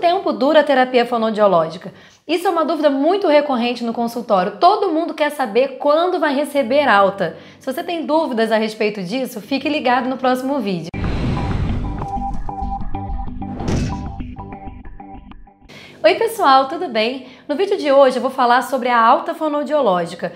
tempo dura a terapia fonoaudiológica? Isso é uma dúvida muito recorrente no consultório. Todo mundo quer saber quando vai receber alta. Se você tem dúvidas a respeito disso, fique ligado no próximo vídeo. Oi, pessoal, tudo bem? No vídeo de hoje eu vou falar sobre a alta fonoaudiológica,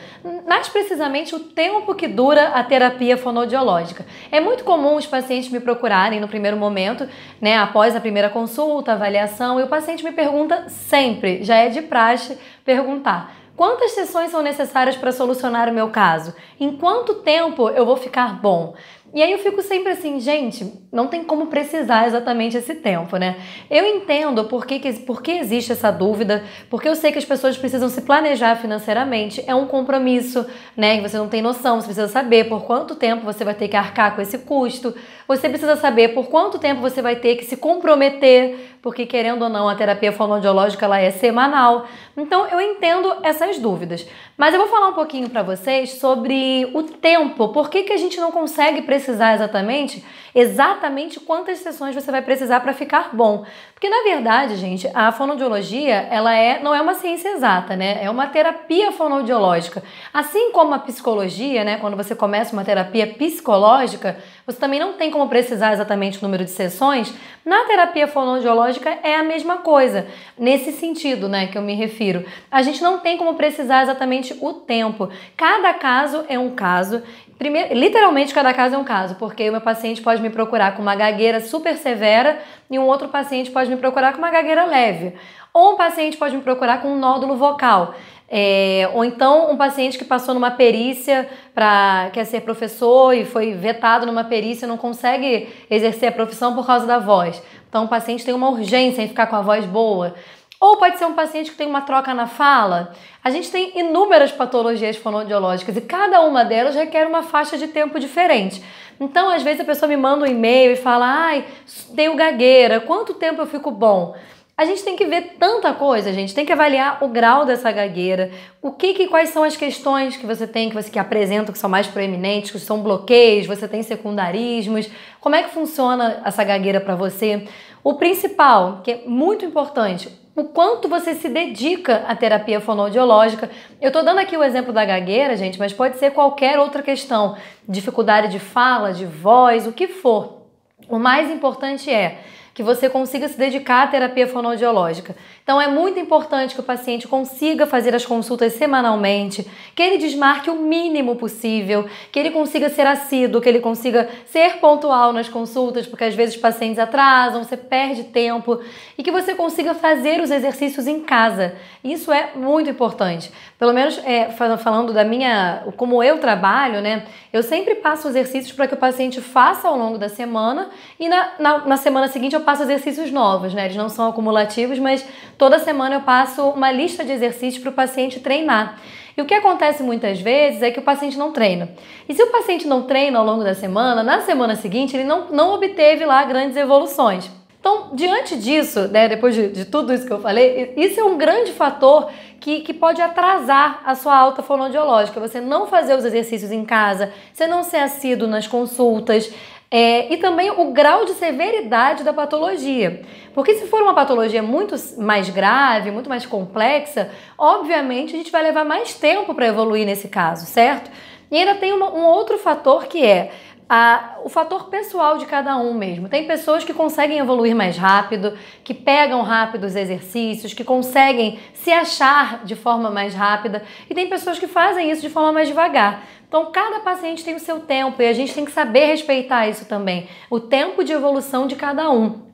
mais precisamente o tempo que dura a terapia fonoaudiológica. É muito comum os pacientes me procurarem no primeiro momento, né, após a primeira consulta, avaliação, e o paciente me pergunta sempre, já é de praxe perguntar: Quantas sessões são necessárias para solucionar o meu caso? Em quanto tempo eu vou ficar bom? E aí eu fico sempre assim, gente, não tem como precisar exatamente esse tempo, né? Eu entendo por que, por que existe essa dúvida, porque eu sei que as pessoas precisam se planejar financeiramente, é um compromisso, né? Que você não tem noção, você precisa saber por quanto tempo você vai ter que arcar com esse custo, você precisa saber por quanto tempo você vai ter que se comprometer, porque querendo ou não, a terapia fonoaudiológica ela é semanal. Então eu entendo essas dúvidas. Mas eu vou falar um pouquinho para vocês sobre o tempo, por que, que a gente não consegue precisar precisar exatamente, exatamente quantas sessões você vai precisar para ficar bom. Porque na verdade, gente, a fonoaudiologia, ela é, não é uma ciência exata, né? É uma terapia fonoaudiológica. Assim como a psicologia, né, quando você começa uma terapia psicológica, você também não tem como precisar exatamente o número de sessões. Na terapia fonoaudiológica é a mesma coisa, nesse sentido, né, que eu me refiro. A gente não tem como precisar exatamente o tempo. Cada caso é um caso Primeiro, literalmente cada caso é um caso, porque o meu paciente pode me procurar com uma gagueira super severa e um outro paciente pode me procurar com uma gagueira leve. Ou um paciente pode me procurar com um nódulo vocal. É, ou então um paciente que passou numa perícia para quer ser professor e foi vetado numa perícia não consegue exercer a profissão por causa da voz. Então o paciente tem uma urgência em ficar com a voz boa. Ou pode ser um paciente que tem uma troca na fala. A gente tem inúmeras patologias fonoaudiológicas e cada uma delas requer uma faixa de tempo diferente. Então, às vezes, a pessoa me manda um e-mail e fala: ai, tenho gagueira, quanto tempo eu fico bom? A gente tem que ver tanta coisa, gente. Tem que avaliar o grau dessa gagueira, o que, que quais são as questões que você tem, que você que apresenta, que são mais proeminentes, que são bloqueios, você tem secundarismos. Como é que funciona essa gagueira para você? O principal, que é muito importante, o quanto você se dedica à terapia fonoaudiológica. Eu estou dando aqui o exemplo da gagueira, gente, mas pode ser qualquer outra questão, dificuldade de fala, de voz, o que for. O mais importante é que você consiga se dedicar à terapia fonoaudiológica. Então é muito importante que o paciente consiga fazer as consultas semanalmente, que ele desmarque o mínimo possível, que ele consiga ser assíduo, que ele consiga ser pontual nas consultas, porque às vezes os pacientes atrasam, você perde tempo, e que você consiga fazer os exercícios em casa. Isso é muito importante. Pelo menos é, falando da minha, como eu trabalho, né? Eu sempre passo exercícios para que o paciente faça ao longo da semana e na, na, na semana seguinte eu passo exercícios novos, né? Eles não são acumulativos, mas toda semana eu passo uma lista de exercícios para o paciente treinar. E o que acontece muitas vezes é que o paciente não treina. E se o paciente não treina ao longo da semana, na semana seguinte ele não, não obteve lá grandes evoluções. Então, diante disso, né, depois de, de, tudo isso que eu falei, isso é um grande fator que, que pode atrasar a sua alta fonoaudiológica. Você não fazer os exercícios em casa, você não ser assíduo nas consultas, é, e também o grau de severidade da patologia. Porque se for uma patologia muito mais grave, muito mais complexa, obviamente a gente vai levar mais tempo para evoluir nesse caso, certo? E ainda tem uma, um outro fator que é a, o fator pessoal de cada um mesmo. Tem pessoas que conseguem evoluir mais rápido, que pegam rápido os exercícios, que conseguem se achar de forma mais rápida, e tem pessoas que fazem isso de forma mais devagar. Então, cada paciente tem o seu tempo e a gente tem que saber respeitar isso também, o tempo de evolução de cada um.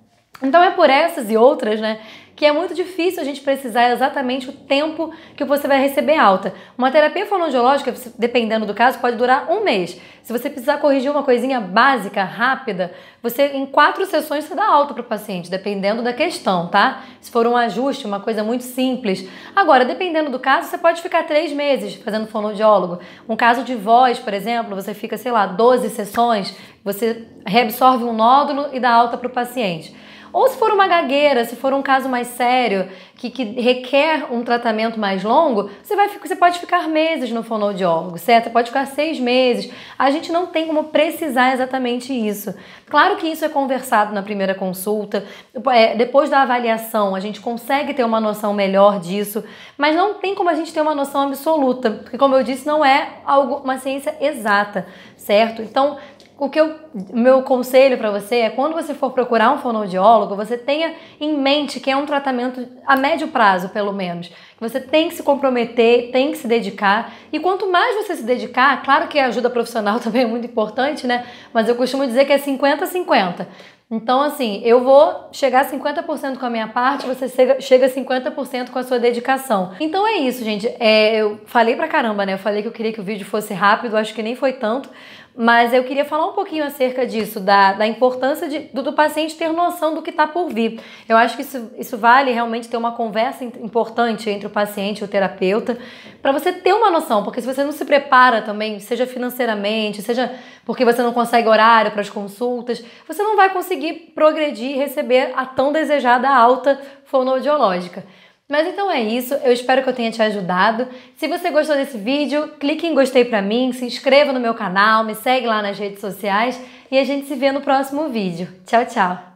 Então, é por essas e outras, né, que é muito difícil a gente precisar exatamente o tempo que você vai receber alta. Uma terapia fonoaudiológica, dependendo do caso, pode durar um mês. Se você precisar corrigir uma coisinha básica, rápida, você em quatro sessões você dá alta para o paciente, dependendo da questão, tá? Se for um ajuste, uma coisa muito simples. Agora, dependendo do caso, você pode ficar três meses fazendo fonoaudiólogo. Um caso de voz, por exemplo, você fica, sei lá, 12 sessões, você reabsorve um nódulo e dá alta para o paciente. Ou se for uma gagueira, se for um caso mais sério, que, que requer um tratamento mais longo, você, vai, você pode ficar meses no fonoaudiólogo, certo? Você pode ficar seis meses. A gente não tem como precisar exatamente isso. Claro que isso é conversado na primeira consulta, é, depois da avaliação, a gente consegue ter uma noção melhor disso, mas não tem como a gente ter uma noção absoluta, porque, como eu disse, não é algo, uma ciência exata, certo? Então, o que eu, meu conselho para você é quando você for procurar um fonoaudiólogo, você tenha em mente que é um tratamento a médio prazo, pelo menos. Você tem que se comprometer, tem que se dedicar. E quanto mais você se dedicar, claro que a ajuda profissional também é muito importante, né? Mas eu costumo dizer que é 50 50. Então, assim, eu vou chegar a 50% com a minha parte, você chega a 50% com a sua dedicação. Então é isso, gente. É, eu falei pra caramba, né? Eu falei que eu queria que o vídeo fosse rápido, acho que nem foi tanto. Mas eu queria falar um pouquinho acerca disso, da, da importância de, do, do, paciente ter noção do que está por vir. Eu acho que isso, isso vale realmente ter uma conversa importante entre o paciente e o terapeuta, para você ter uma noção, porque se você não se prepara também, seja financeiramente, seja porque você não consegue horário para as consultas, você não vai conseguir conseguir progredir e receber a tão desejada alta fonoaudiológica. Mas então é isso, eu espero que eu tenha te ajudado. Se você gostou desse vídeo, clique em gostei pra mim, se inscreva no meu canal, me segue lá nas redes sociais e a gente se vê no próximo vídeo. Tchau, tchau!